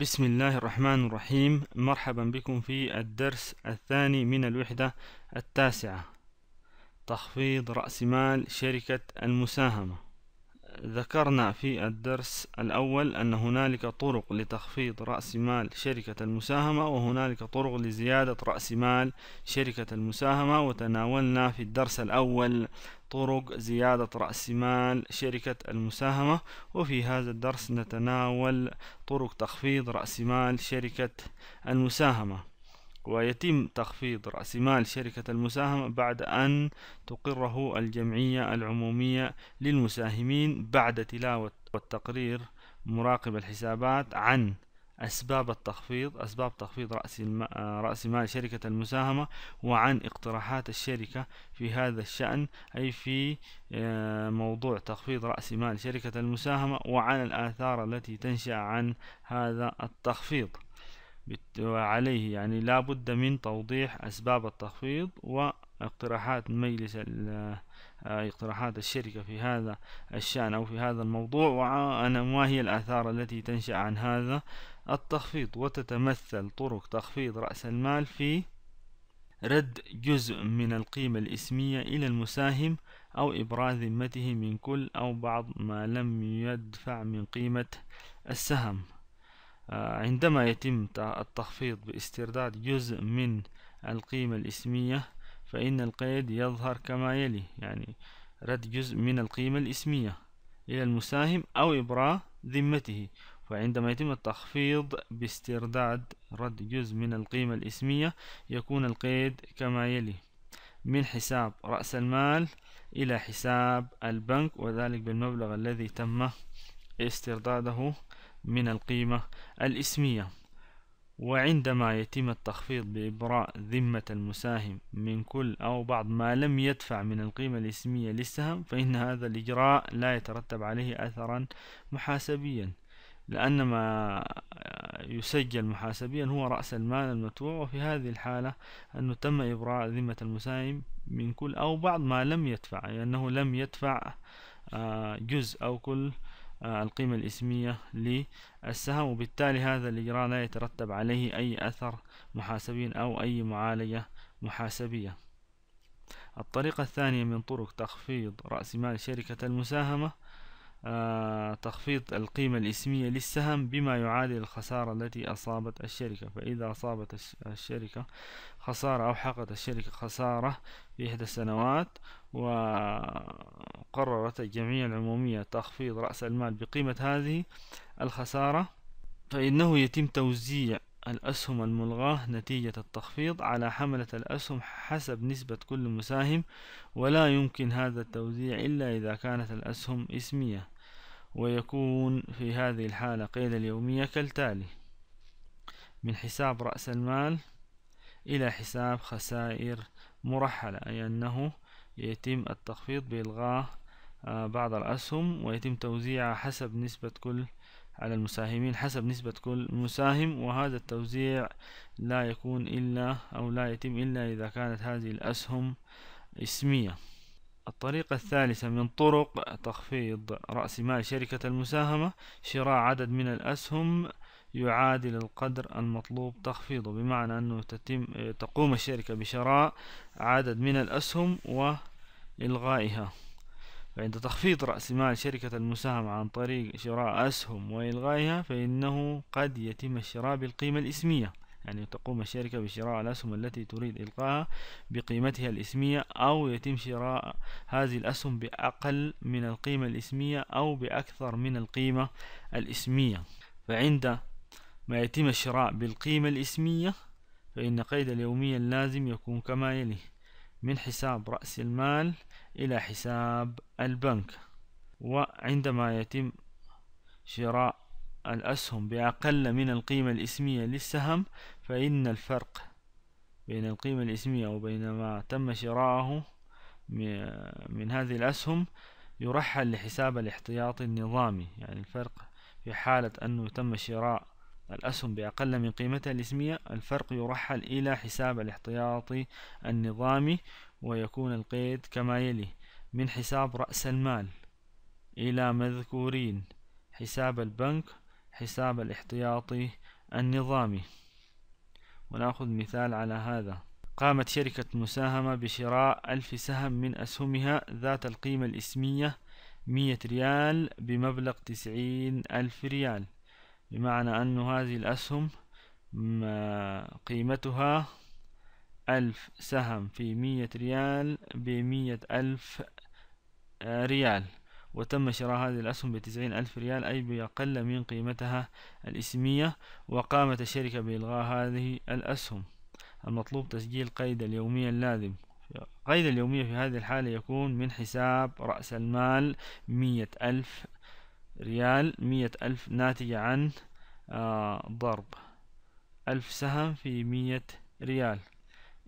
بسم الله الرحمن الرحيم مرحبا بكم في الدرس الثاني من الوحدة التاسعة تخفيض رأس مال شركة المساهمة ذكرنا في الدرس الأول أن هنالك طرق لتخفيض رأس مال شركة المساهمة وهنالك طرق لزيادة رأس مال شركة المساهمة وتناولنا في الدرس الأول طرق زيادة رأس مال شركة المساهمة وفي هذا الدرس نتناول طرق تخفيض رأس مال شركة المساهمة ويتم تخفيض رأس مال شركة المساهمة بعد أن تقره الجمعية العمومية للمساهمين بعد تلاوة والتقرير مراقب الحسابات عن أسباب التخفيض أسباب تخفيض رأس, الم... رأس مال شركة المساهمة وعن اقتراحات الشركة في هذا الشأن أي في آه، موضوع تخفيض رأس مال شركة المساهمة وعن الآثار التي تنشأ عن هذا التخفيض عليه يعني لا بد من توضيح أسباب التخفيض واقتراحات مجلس آه، اقتراحات الشركة في هذا الشأن أو في هذا الموضوع وأنا ما هي الآثار التي تنشأ عن هذا التخفيض وتتمثل طرق تخفيض رأس المال في رد جزء من القيمة الإسمية إلى المساهم أو إبراز ذمته من كل أو بعض ما لم يدفع من قيمة السهم عندما يتم التخفيض باسترداد جزء من القيمة الاسمية فإن القيد يظهر كما يلي يعني رد جزء من القيمة الاسمية إلى المساهم أو إبراء ذمته وعندما يتم التخفيض باسترداد رد جزء من القيمة الاسمية يكون القيد كما يلي من حساب رأس المال إلى حساب البنك وذلك بالمبلغ الذي تم استرداده من القيمة الاسمية وعندما يتم التخفيض بإبراء ذمة المساهم من كل أو بعض ما لم يدفع من القيمة الاسمية للسهم فإن هذا الإجراء لا يترتب عليه أثرا محاسبيا لأن ما يسجل محاسبيا هو رأس المال المدفوع وفي هذه الحالة أنه تم إبراء ذمة المساهم من كل أو بعض ما لم يدفع لأنه يعني لم يدفع آه، جزء أو كل آه، القيمة الاسمية للسهم وبالتالي هذا الإجراء لا يترتب عليه أي أثر محاسبي أو أي معالجة محاسبية الطريقة الثانية من طرق تخفيض رأس مال شركة المساهمة آه، تخفيض القيمة الاسمية للسهم بما يعادل الخسارة التي أصابت الشركة فإذا أصابت الشركة خسارة أو حققت الشركة خسارة في إحدى السنوات وقررت الجمعية العمومية تخفيض رأس المال بقيمة هذه الخسارة فإنه يتم توزيع الأسهم الملغاة نتيجة التخفيض على حملة الأسهم حسب نسبة كل مساهم ولا يمكن هذا التوزيع إلا إذا كانت الأسهم اسمية ويكون في هذه الحالة قيد اليومية كالتالي من حساب رأس المال إلى حساب خسائر مرحلة أي أنه يتم التخفيض بإلغاء آه، بعض الأسهم ويتم توزيعها حسب نسبة كل على المساهمين حسب نسبة كل مساهم وهذا التوزيع لا يكون إلا أو لا يتم إلا إذا كانت هذه الأسهم اسمية الطريقة الثالثة من طرق تخفيض رأس مال شركة المساهمة شراء عدد من الأسهم يعادل القدر المطلوب تخفيضه بمعنى أنه تتم تقوم الشركة بشراء عدد من الأسهم وإلغائها فعند تخفيض رأس مال شركة المساهمة عن طريق شراء أسهم وإلغائها فإنه قد يتم الشراء بالقيمة الإسمية يعني تقوم الشركة بشراء الأسهم التي تريد إلقاها بقيمتها الإسمية أو يتم شراء هذه الأسهم بأقل من القيمة الإسمية أو بأكثر من القيمة الإسمية فعند ما يتم الشراء بالقيمة الإسمية فإن قيد اليومية اللازم يكون كما يلي من حساب رأس المال إلى حساب البنك وعندما يتم شراء الأسهم بأقل من القيمة الإسمية للسهم فإن الفرق بين القيمة الإسمية وبين ما تم شراءه من هذه الأسهم يرحل لحساب الاحتياط النظامي يعني الفرق في حالة أنه تم شراء الأسهم بأقل من قيمتها الاسمية الفرق يرحل إلى حساب الاحتياطي النظامي ويكون القيد كما يلي من حساب رأس المال إلى مذكورين حساب البنك حساب الاحتياطي النظامي ونأخذ مثال على هذا قامت شركة مساهمة بشراء ألف سهم من أسهمها ذات القيمة الإسمية مية ريال بمبلغ تسعين ألف ريال بمعنى أن هذه الأسهم قيمتها ألف سهم في مية ريال بمية ألف آه، ريال وتم شراء هذه الأسهم بتسعين ألف ريال أي بأقل من قيمتها الإسمية وقامت الشركة بإلغاء هذه الأسهم المطلوب تسجيل قيد اليومية اللازم قيد اليومية في هذه الحالة يكون من حساب رأس المال مية ألف ريال مية ألف ناتجة عن آه، ضرب ألف سهم في مية ريال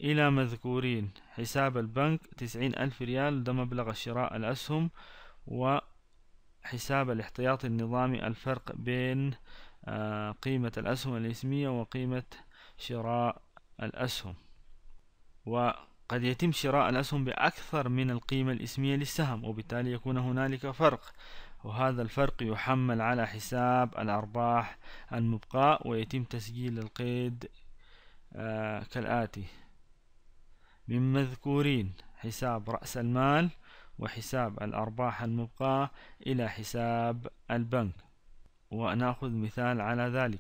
إلى مذكورين حساب البنك تسعين ألف ريال ده مبلغ شراء الأسهم وحساب الاحتياطي النظامي الفرق بين آه، قيمة الأسهم الاسمية وقيمة شراء الأسهم وقد يتم شراء الأسهم بأكثر من القيمة الاسمية للسهم وبالتالي يكون هنالك فرق وهذا الفرق يحمل على حساب الأرباح المبقاء ويتم تسجيل القيد آه، كالآتي من مذكورين حساب رأس المال وحساب الأرباح المبقاة إلى حساب البنك ونأخذ مثال على ذلك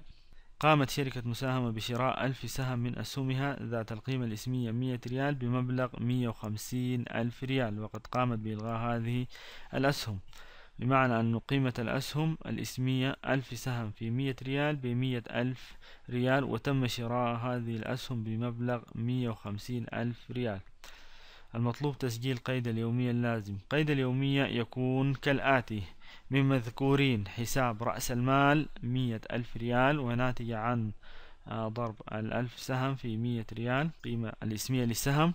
قامت شركة مساهمة بشراء ألف سهم من أسهمها ذات القيمة الإسمية 100 ريال بمبلغ 150 ألف ريال وقد قامت بإلغاء هذه الأسهم بمعنى أن قيمة الأسهم الاسمية ألف سهم في مية ريال بمية ألف ريال وتم شراء هذه الأسهم بمبلغ مية وخمسين ألف ريال المطلوب تسجيل قيد اليومية اللازم قيد اليومية يكون كالآتي من مذكورين حساب رأس المال مية ألف ريال وناتجة عن آه، ضرب الألف سهم في مية ريال قيمة الاسمية للسهم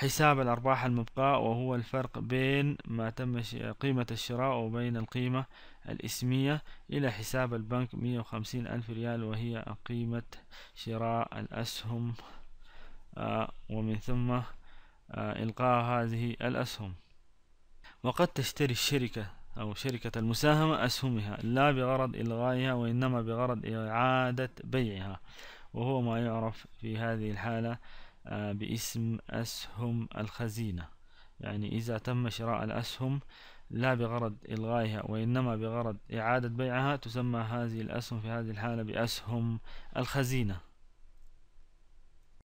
حساب الأرباح المبقاة وهو الفرق بين ما تم قيمة الشراء وبين القيمة الإسمية إلى حساب البنك مية وخمسين ألف ريال وهي قيمة شراء الأسهم آه، ومن ثم آه، إلقاء هذه الأسهم وقد تشتري الشركة أو شركة المساهمة أسهمها لا بغرض إلغائها وإنما بغرض إعادة بيعها وهو ما يعرف في هذه الحالة آه، باسم أسهم الخزينة يعني إذا تم شراء الأسهم لا بغرض إلغائها وإنما بغرض إعادة بيعها تسمى هذه الأسهم في هذه الحالة بأسهم الخزينة